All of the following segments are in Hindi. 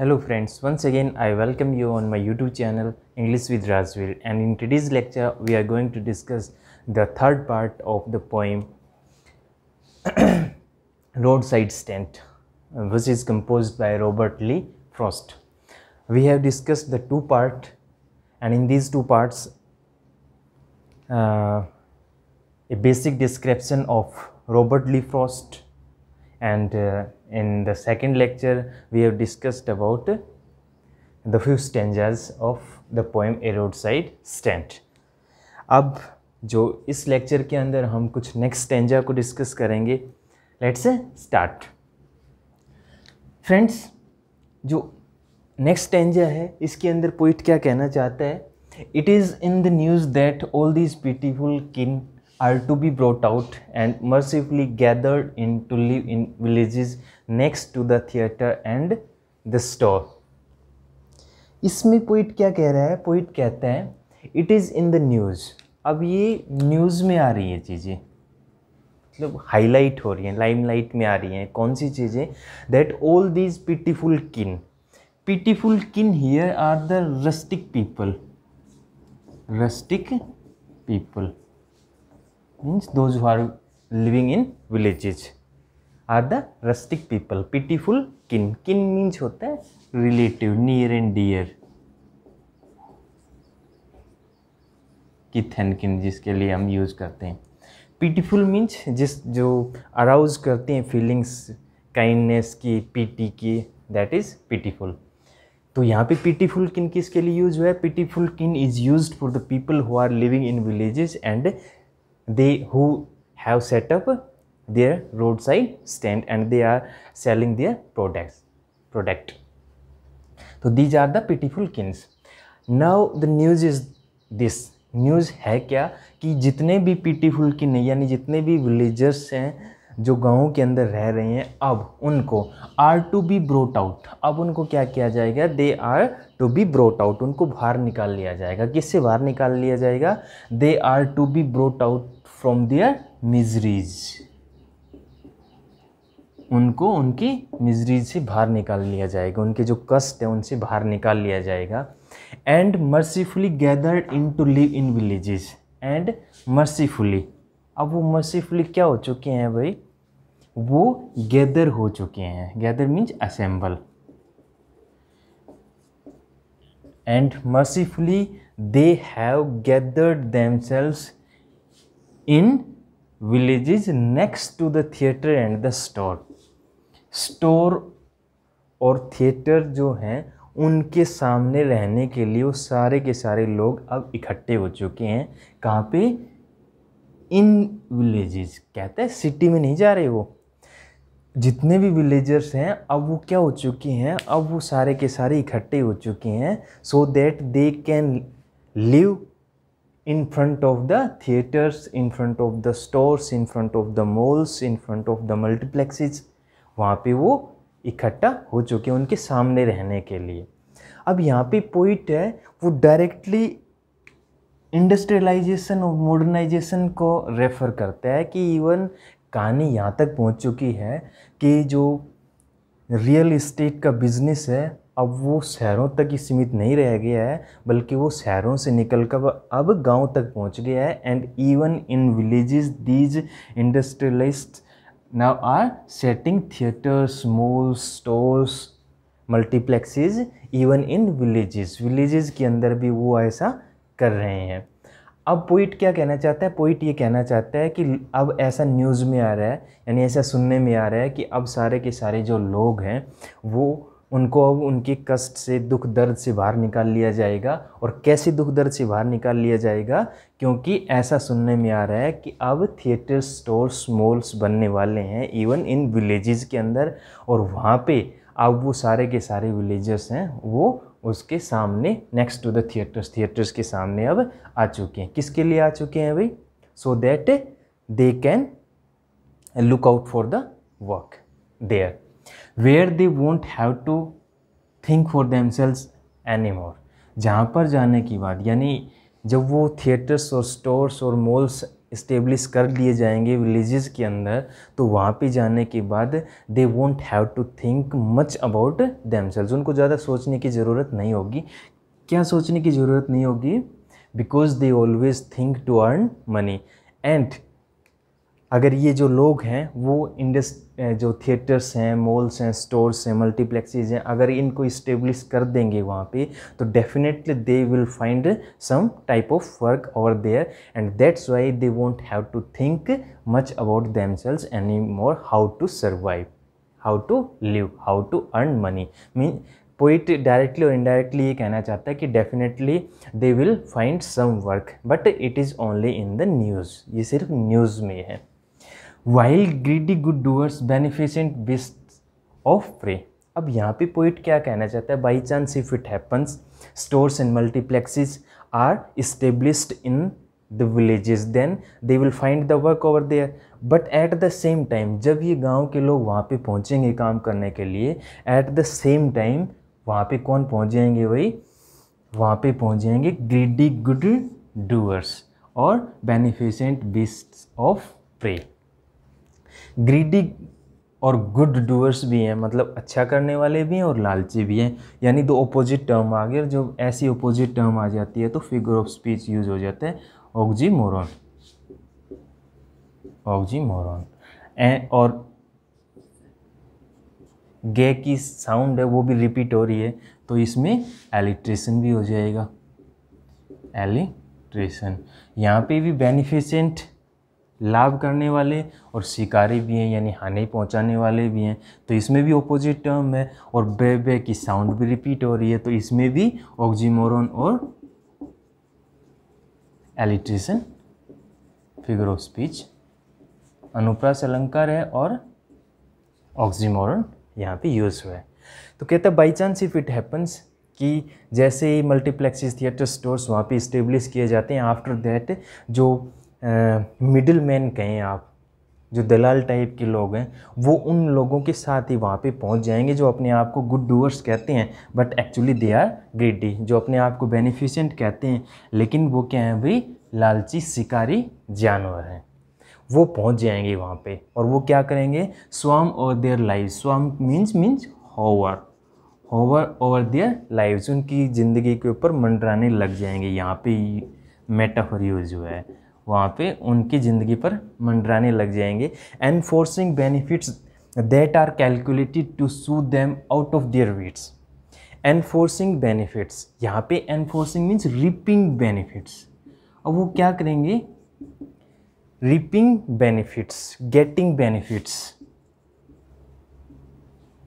Hello friends, once again I welcome you on my YouTube channel English with Rajveer and in today's lecture we are going to discuss the third part of the poem Roadside Stent," which is composed by Robert Lee Frost. We have discussed the two part and in these two parts uh, a basic description of Robert Lee Frost and uh, In the second lecture, we have discussed about the few stanzas of the poem A Roadside Stand. अब जो इस लेक्चर के अंदर हम कुछ नेक्स्ट स्टेंजा को डिस्कस करेंगे लेट्स स्टार्ट फ्रेंड्स जो नेक्स्ट स्टेंजा है इसके अंदर पोइट क्या कहना चाहता है it is in the news that all these beautiful kin are to be brought out and mercifully gathered in to live in villages next to the theater and the store. इसमें पोइट क्या कह रहा है पोइट कहते हैं it is in the news अब ये न्यूज़ में आ रही है चीज़ें मतलब हाईलाइट हो रही हैं लाइमलाइट में आ रही हैं कौन सी चीज़ें that all these pitiful kin pitiful kin here are the rustic people rustic people means those who are living in villages are the rustic people pitiful kin kin means hota hai relative near and dear kithan kin jiske liye hum use karte hain pitiful means jis jo arouse karte hain feelings kindness ki pity ki that is pitiful तो यहाँ पे पिटीफुल किन किसके लिए यूज हुआ है pitiful kin is use for the people who are living in villages and they who have set up their roadside stand and they are selling their products product so these are the pitiful kings now the news is this news है क्या कि जितने भी पीटीफुल किन yani jitne bhi villagers hain जो गाँव के अंदर रह रहे हैं अब उनको are to be brought out अब उनको क्या किया जाएगा they are to be brought out उनको बाहर निकाल लिया जाएगा किससे बाहर निकाल लिया जाएगा they are to be brought out from their miseries उनको उनकी मिजरीज से बाहर निकाल लिया जाएगा उनके जो कष्ट है उनसे बाहर निकाल लिया जाएगा and mercifully gathered in to live in villages and mercifully अब वो मर्सीफुली क्या हो चुके हैं भाई वो गैदर हो चुके हैं gather means assemble and mercifully they have gathered selves in villages next to the theater and the store store और थिएटर जो हैं उनके सामने रहने के लिए वो सारे के सारे लोग अब इकट्ठे हो चुके हैं कहाँ पे इन विलेजेस कहते हैं सिटी में नहीं जा रहे वो जितने भी विलेजर्स हैं अब वो क्या हो चुके हैं अब वो सारे के सारे इकट्ठे हो चुके हैं so that they can live in front of the theaters, in front of the stores, in front of the malls, in front of the multiplexes वहाँ पे वो इकट्ठा हो चुके हैं उनके सामने रहने के लिए अब यहाँ पे पॉइंट है वो डायरेक्टली इंडस्ट्रियलाइजेशन और मॉडर्नाइजेशन को रेफ़र करता है कि इवन कहानी यहाँ तक पहुँच चुकी है कि जो रियल इस्टेट का बिज़नेस है अब वो शहरों तक ही सीमित नहीं रह गया है बल्कि वो शहरों से निकल कर अब गांव तक पहुंच गया है and even in villages these industrialist now are setting theatres malls stores multiplexes even in villages villages के अंदर भी वो ऐसा कर रहे हैं अब पोइट क्या कहना चाहता है पोइट ये कहना चाहता है कि अब ऐसा न्यूज़ में आ रहा है यानी ऐसा सुनने में आ रहा है कि अब सारे के सारे जो लोग हैं वो उनको अब उनके कष्ट से दुख दर्द से बाहर निकाल लिया जाएगा और कैसे दुख दर्द से बाहर निकाल लिया जाएगा क्योंकि ऐसा सुनने में आ रहा है कि अब थिएटर स्टोर्स मॉल्स बनने वाले हैं इवन इन विलेजेस के अंदर और वहाँ पे अब वो सारे के सारे विलेजर्स हैं वो उसके सामने next to the theatres theatres के सामने अब आ चुके हैं किसके लिए आ चुके हैं भाई so that they can look out for the work there where they won't have to think for themselves any more जहाँ पर जाने की बात यानी जब वो थिएटर्स और स्टोर्स और मॉल्स इस्टेब्लिश कर लिए जाएंगे विलेजेस के अंदर तो वहाँ पे जाने के बाद they won't have to think much about themselves उनको ज़्यादा सोचने की ज़रूरत नहीं होगी क्या सोचने की ज़रूरत नहीं होगी because they always think to earn money and अगर ये जो लोग हैं वो इंडस जो थिएटर्स हैं मॉल्स हैं स्टोर्स हैं मल्टीप्लेक्सेज हैं अगर इनको इस्टेब्लिश कर देंगे वहाँ पे तो definitely they will find some type of work और there and that's why they won't have to think much about themselves any more how to survive how to live how to earn money mean poet directly और इनडायरेक्टली ये कहना चाहता है कि definitely they will find some work but it is only in the news ये सिर्फ न्यूज़ में है while greedy good doors beneficent beast of prey अब यहाँ पे पोइट क्या कहना चाहता है by chance if it happens stores and multiplexes are established in the villages then they will find the work over there but at the same time जब ये गांव के लोग वहाँ पे पहुँचेंगे काम करने के लिए एट द सेम टाइम वहाँ पे कौन पहुँच जाएंगे वही वहाँ पे पहुँच जाएंगे ग्रीडी गुड डूअर्स और beneficent beast of prey greedy और गुड डूअर्स भी हैं मतलब अच्छा करने वाले भी हैं और लालची भी हैं यानी दो ऑपोजिट टर्म आ गए जब ऐसी ऑपोजिट टर्म आ जाती है तो फिगर ऑफ स्पीच यूज हो जाता है ऑक्जी ओगजी ऑक्जी ए और गे की साउंड है वो भी रिपीट हो रही है तो इसमें एलिट्रेशन भी हो जाएगा एलिट्रेशन यहाँ पे भी बेनिफिशेंट लाभ करने वाले और शिकारी भी हैं यानी हानि पहुंचाने वाले भी हैं तो इसमें भी ऑपोजिट टर्म है और बे बे की साउंड भी रिपीट हो रही है तो इसमें भी ऑक्जीमोरन और एलिट्रेशन फिगर ऑफ स्पीच अनुप्रास अलंकार है और ऑक्जीमोरन यहाँ पे यूज़ हुआ है तो कहता by chance if it happens कि जैसे ही मल्टीप्लेक्सिस थिएटर स्टोर्स वहाँ पे इस्टेब्लिश किए जाते हैं आफ्टर दैट जो मिडिल मैन कहें आप जो दलाल टाइप के लोग हैं वो उन लोगों के साथ ही वहाँ पे पहुँच जाएंगे जो अपने आप को गुड डूअर्स कहते हैं but actually they are greedy जो अपने आप को बेनिफिशेंट कहते हैं लेकिन वो क्या है भाई लालची शिकारी जानवर हैं वो पहुँच जाएंगे वहाँ पे और वो क्या करेंगे स्वाम और their life swarm means means hover hover over their life उनकी ज़िंदगी के ऊपर मंडराने लग जाएंगे यहाँ पे मेटाफर यूज हुआ है वहाँ पे उनकी ज़िंदगी पर मंडराने लग जाएंगे enforcing benefits that are calculated to soothe them out of their wits enforcing benefits यहाँ पे एनफोर्सिंग मीन्स रिपिंग बेनिफिट्स अब वो क्या करेंगे रिपिंग बेनिफिट्स गेटिंग बेनिफिट्स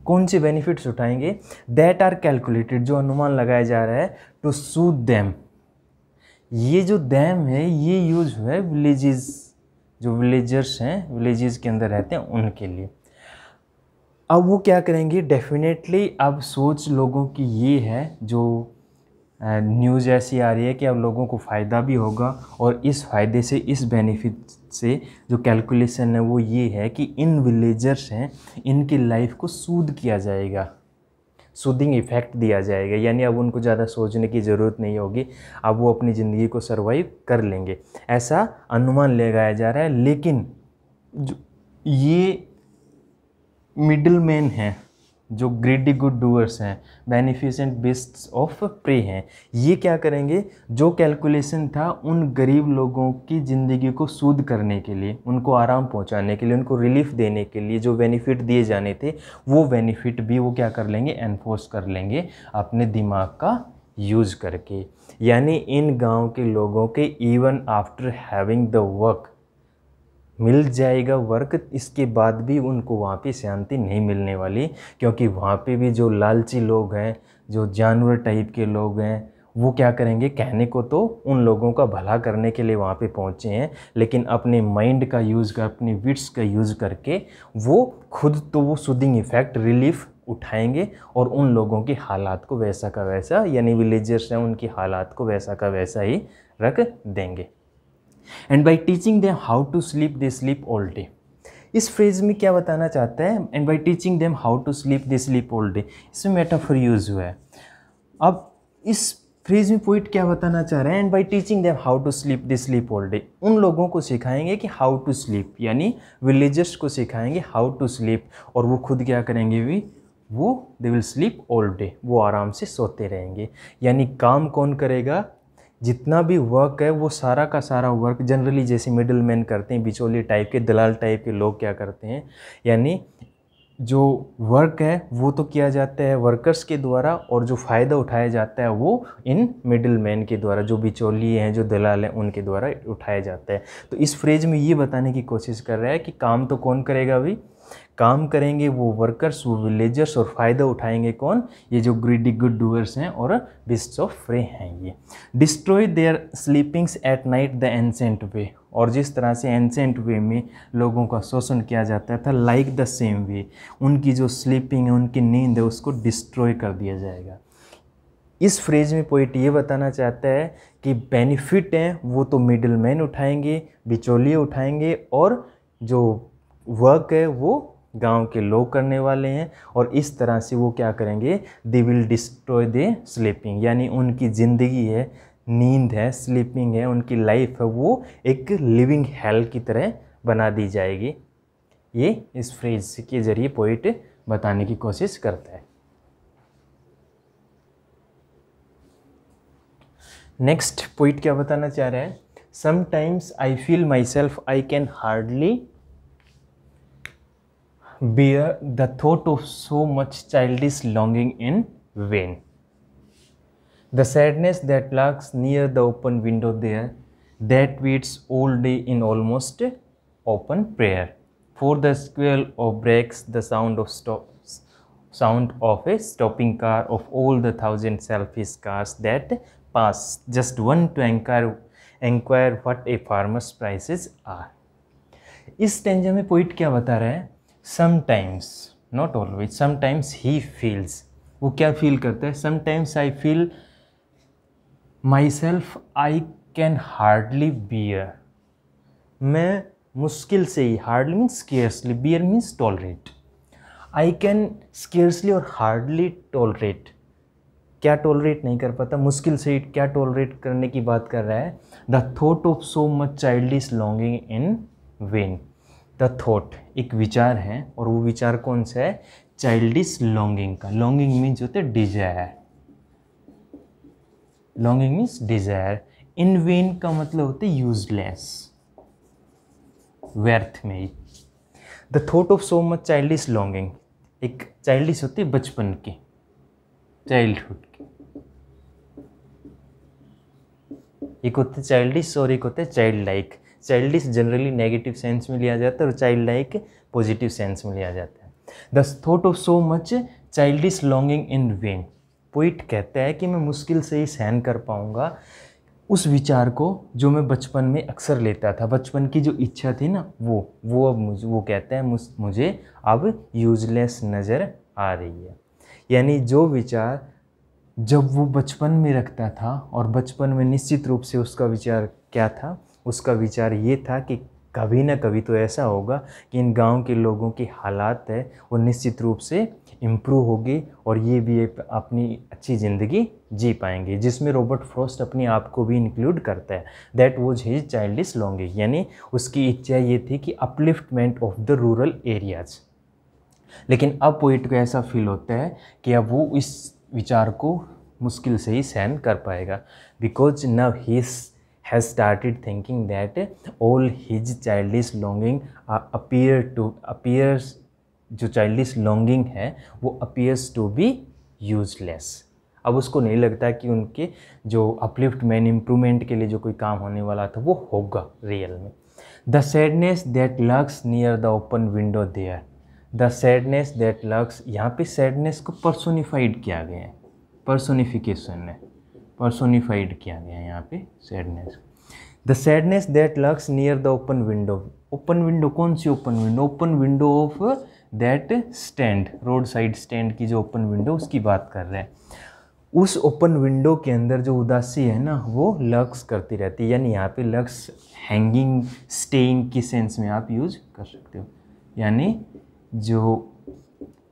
कौन से बेनिफिट्स उठाएंगे दैट आर कैलकुलेटेड जो अनुमान लगाया जा रहा है टू सूद देम ये जो डैम है ये यूज हुआ है विलेजेस जो विलेजर्स हैं विलेजेस के अंदर रहते हैं उनके लिए अब वो क्या करेंगे डेफिनेटली अब सोच लोगों की ये है जो न्यूज़ ऐसी आ रही है कि अब लोगों को फ़ायदा भी होगा और इस फ़ायदे से इस बेनिफिट से जो कैलकुलेशन है वो ये है कि इन विलेजर्स हैं इनकी लाइफ को सूद किया जाएगा सुदिंग इफ़ेक्ट दिया जाएगा यानी अब उनको ज़्यादा सोचने की ज़रूरत नहीं होगी अब वो अपनी ज़िंदगी को सर्वाइव कर लेंगे ऐसा अनुमान लगाया जा रहा है लेकिन जो ये मिडिल मैन है जो ग्रीडी गुड डूअर्स हैं बेनिफिशेंट बेस्ट ऑफ प्रे हैं ये क्या करेंगे जो कैलकुलेशन था उन गरीब लोगों की ज़िंदगी को सूद करने के लिए उनको आराम पहुंचाने के लिए उनको रिलीफ देने के लिए जो बेनिफिट दिए जाने थे वो बेनिफिट भी वो क्या कर लेंगे एनफोर्स कर लेंगे अपने दिमाग का यूज़ करके यानी इन गांव के लोगों के even after having the work मिल जाएगा वर्क इसके बाद भी उनको वहाँ पे शांति नहीं मिलने वाली क्योंकि वहाँ पे भी जो लालची लोग हैं जो जानवर टाइप के लोग हैं वो क्या करेंगे कहने को तो उन लोगों का भला करने के लिए वहाँ पे पहुँचे हैं लेकिन अपने माइंड का यूज़ कर अपने विट्स का यूज़ करके वो खुद तो वो सुदिंग इफ़ेक्ट रिलीफ उठाएंगे और उन लोगों की हालात को वैसा का वैसा यानी विलेजर्स हैं उनकी हालात को वैसा का वैसा ही रख देंगे and by teaching them how to sleep they sleep all day इस फ्रेज में क्या बताना चाहता है and by teaching them how to sleep they sleep all day इसमें मेटाफर यूज़ हुआ है अब इस फ्रेज में पोइट क्या बताना चाह रहे हैं and by teaching them how to sleep they sleep all day उन लोगों को सिखाएंगे कि हाउ टू स्लीप यानी विलेजर्स को सिखाएंगे हाउ टू स्लीप और वो खुद क्या करेंगे भी वो they will sleep all day वो आराम से सोते रहेंगे यानी काम कौन करेगा जितना भी वर्क है वो सारा का सारा वर्क जनरली जैसे मिडिल मैन करते हैं बिचौली टाइप के दलाल टाइप के लोग क्या करते हैं यानी जो वर्क है वो तो किया जाता है वर्कर्स के द्वारा और जो फ़ायदा उठाया जाता है वो इन मिडिल मैन के द्वारा जो बिचौलिए हैं जो दलाल हैं उनके द्वारा उठाया जाता है तो इस फ्रेज में ये बताने की कोशिश कर रहा है कि काम तो कौन करेगा अभी काम करेंगे वो वर्कर्स वो विलेजर्स और फ़ायदा उठाएंगे कौन ये जो ग्रीडी गुड डूअर्स हैं और बिस्ट ऑफ फ्रे हैं ये destroy their sleepings at night the ancient way और जिस तरह से एंसेंट वे में लोगों का शोषण किया जाता था लाइक द सेम वे उनकी जो स्लीपिंग है उनकी नींद है उसको डिस्ट्रॉय कर दिया जाएगा इस फ्रेज में पोइट ये बताना चाहता है कि बेनिफिट हैं वो तो मिडिल मैन उठाएंगे बिचौलिए उठाएंगे और जो वर्क है वो गांव के लोग करने वाले हैं और इस तरह से वो क्या करेंगे they will destroy their sleeping यानी उनकी ज़िंदगी है नींद है स्लीपिंग है उनकी लाइफ है वो एक लिविंग हेल की तरह बना दी जाएगी ये इस फ्रेज के ज़रिए पोइट बताने की कोशिश करता है नेक्स्ट पोइट क्या बताना चाह रहा है sometimes I feel myself I can hardly bear the thought of so much childish longing in vain the sadness that lurks near the open window there that waits all day in almost open prayer for the squeal of brakes the sound of stop sound of a stopping car of all the thousand selfish cars that pass just one to inquire inquire what a farmer's prices are इस टेंजा में पोइट क्या बता रहे हैं sometimes not always sometimes he feels वो क्या फील करता है sometimes I feel myself I can hardly bear मैं मुश्किल से ही hardly means scarcely bear means tolerate I can scarcely और हार्डली टॉलरेट क्या टॉलरेट नहीं कर पाता मुश्किल से क्या टॉलरेट करने की बात कर रहा है the thought of so much childish longing in vain the thought एक विचार है और वो विचार कौन सा है चाइल्डिस लॉन्गिंग का लॉन्गिंग मीन्स होते desire longing means desire in vain का मतलब होता है यूजलेस व्यर्थ में ही the thought of so much childish longing एक चाइल्डिस होती है बचपन की चाइल्डहुड की एक होते चाइल्डिस और एक होते childlike childish generally negative sense में लिया जाता है और चाइल्ड लाइक पॉजिटिव सेंस में लिया जाता है this thought of so much childish longing in vain poet कहता है कि मैं मुश्किल से ही सहन कर पाऊँगा उस विचार को जो मैं बचपन में अक्सर लेता था बचपन की जो इच्छा थी ना वो वो अब मुझे वो कहता है मुझे अब यूजलेस नज़र आ रही है यानी जो विचार जब वो बचपन में रखता था और बचपन में निश्चित रूप से उसका विचार क्या था उसका विचार ये था कि कभी ना कभी तो ऐसा होगा कि इन गांव के लोगों की हालात है वो निश्चित रूप से इम्प्रूव होगी और ये भी एक अपनी अच्छी ज़िंदगी जी पाएंगे जिसमें रॉबर्ट फ्रॉस्ट अपने आप को भी इंक्लूड करता है that was his childish longing यानी उसकी इच्छा ये थी कि upliftment of the rural areas लेकिन अब पोइट को ऐसा फील होता है कि अब वो इस विचार को मुश्किल से ही सहन कर पाएगा because now he has started thinking that all his childish longing uh, appear to appears जो चाइल्डिश लॉन्गिंग है वो अपीयर्स टू बी यूजलेस अब उसको नहीं लगता कि उनके जो अपलिफ्ट मैन इम्प्रूवमेंट के लिए जो कोई काम होने वाला था वो होगा रियल में the sadness that lurks near the open window there the sadness that lurks यहाँ पे सैडनेस को पर्सोनिफाइड किया गया है पर्सोनिफिकेशन है परसोनीफाइड किया गया है यहाँ पे sadness the sadness that lurks near the open window open window कौन सी open window open window of that stand roadside stand की जो ओपन विंडो उसकी बात कर रहे हैं उस ओपन विंडो के अंदर जो उदासी है ना वो लक्स करती रहती है यानी यहाँ पे लक्स हैंगिंग स्टेइंग की सेंस में आप यूज कर सकते हो यानी जो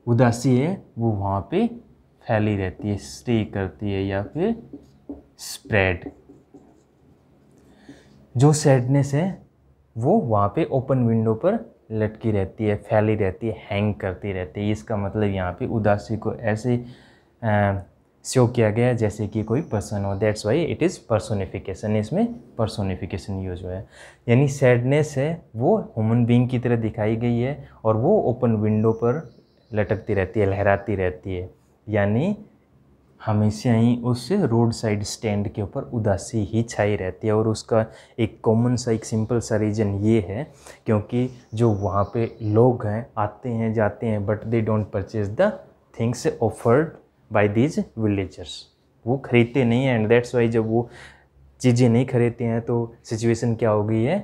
उदासी है वो वहाँ पे फैली रहती है स्टे करती है या फिर स्प्रेड जो सैडनेस है वो वहाँ पे ओपन विंडो पर लटकी रहती है फैली रहती है हैंग करती रहती है इसका मतलब यहाँ पे उदासी को ऐसे शो किया गया है जैसे कि कोई पर्सन हो that's why it is personification इसमें पर्सोनिफिकेशन यूज हुआ है यानी सैडनेस है वो ह्यूमन बींग की तरह दिखाई गई है और वो ओपन विंडो पर लटकती रहती है लहराती रहती है यानी हमेशा ही उस रोड साइड स्टैंड के ऊपर उदासी ही छाई रहती है और उसका एक कॉमन सा एक सिंपल सा रीज़न ये है क्योंकि जो वहाँ पे लोग हैं आते हैं जाते हैं but they don't purchase the things offered by these villagers वो खरीदते नहीं हैं एंड दैट्स वाई जब वो चीज़ें नहीं खरीदते हैं तो सिचुएसन क्या हो गई है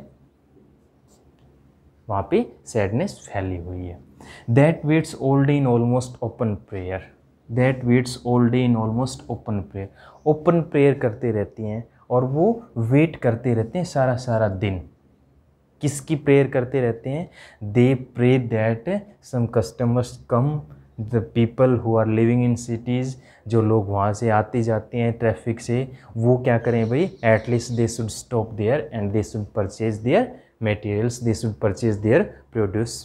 वहाँ पे सैडनेस फैली हुई है that waits all in almost open prayer that waits all day in almost open prayer open prayer करते रहती हैं और वो वेट करते रहते हैं सारा सारा दिन किसकी प्रेयर करते रहते हैं they pray that some customers come the people who are living in cities जो लोग वहाँ से आते जाते हैं ट्रैफिक से वो क्या करें भाई at least they should stop there and they should purchase their materials they should purchase their produce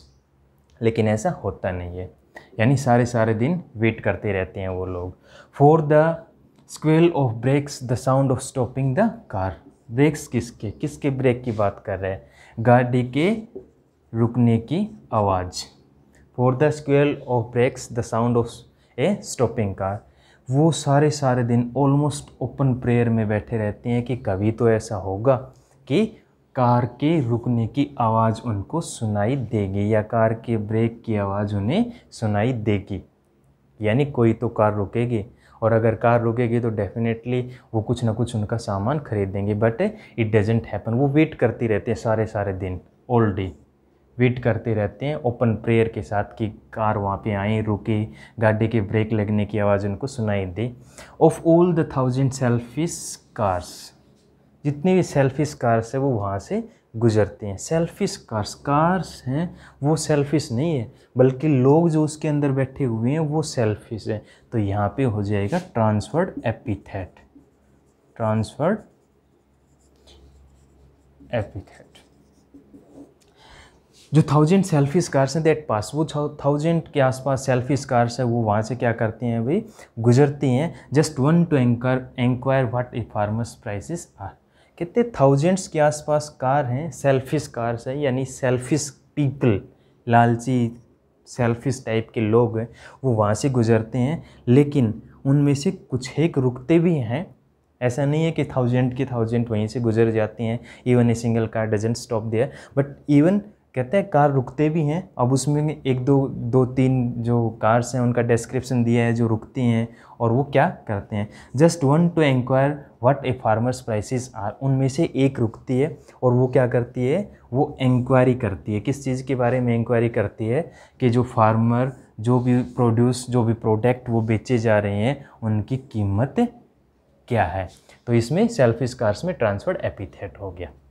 लेकिन ऐसा होता नहीं है यानी सारे सारे दिन वेट करते रहते हैं वो लोग for the squeal of brakes the sound of stopping the car brakes किसके किसके ब्रेक की बात कर रहे हैं गाड़ी के रुकने की आवाज़ for the squeal of brakes the sound of a stopping car वो सारे सारे दिन ऑलमोस्ट ओपन प्रेयर में बैठे रहते हैं कि कभी तो ऐसा होगा कि कार के रुकने की आवाज़ उनको सुनाई देगी या कार के ब्रेक की आवाज़ उन्हें सुनाई देगी यानी कोई तो कार रुकेगी और अगर कार रुकेगी तो डेफिनेटली वो कुछ ना कुछ उनका सामान खरीदेंगे बट इट डजेंट हैपन वो वेट करती रहते हैं सारे सारे दिन ऑल डे वेट करते रहते हैं ओपन प्रेयर के साथ कि कार वहाँ पे आए रुके गाड़ी के ब्रेक लगने की आवाज़ उनको सुनाई दे of all the thousand selfish cars जितने भी सेल्फिश कार्स है वो वहाँ से गुजरते हैं सेल्फिश कार्स कार्स हैं वो सेल्फिश नहीं है बल्कि लोग जो उसके अंदर बैठे हुए हैं वो सेल्फिश हैं तो यहाँ पे हो जाएगा ट्रांसफर्ड एपिथेट ट्रांसफर्ड एपिथेट जो थाउजेंड सेल्फिश कार्स हैं दैट पास वो थाउजेंड के आसपास सेल्फिश कार्स है वो वहाँ से क्या करती हैं भाई गुजरती हैं just one to anchor inquire what a farmer's prices are कितने थाउजेंड्स के आसपास कार हैं सेल्फिश कार्स हैं यानी सेल्फिश पीपल लालची सेल्फिश टाइप के लोग हैं वो वहाँ से गुजरते हैं लेकिन उनमें से कुछ एक रुकते भी हैं ऐसा नहीं है कि थाउजेंड के थाउजेंड वहीं से गुजर जाते हैं even a single car doesn't stop दिया बट इवन कहते हैं कार रुकते भी हैं अब उसमें एक दो दो तीन जो कार्स हैं उनका डिस्क्रिप्शन दिया है जो रुकती हैं और वो क्या करते हैं just one to inquire what a farmer's prices are उनमें से एक रुकती है और वो क्या करती है वो इंक्वायरी करती है किस चीज़ के बारे में इंक्वायरी करती है कि जो फार्मर जो भी प्रोड्यूस जो भी प्रोडक्ट वो बेचे जा रहे हैं उनकी कीमत क्या है तो इसमें सेल्फिश कार्स में ट्रांसफर्ड एपिथेट हो गया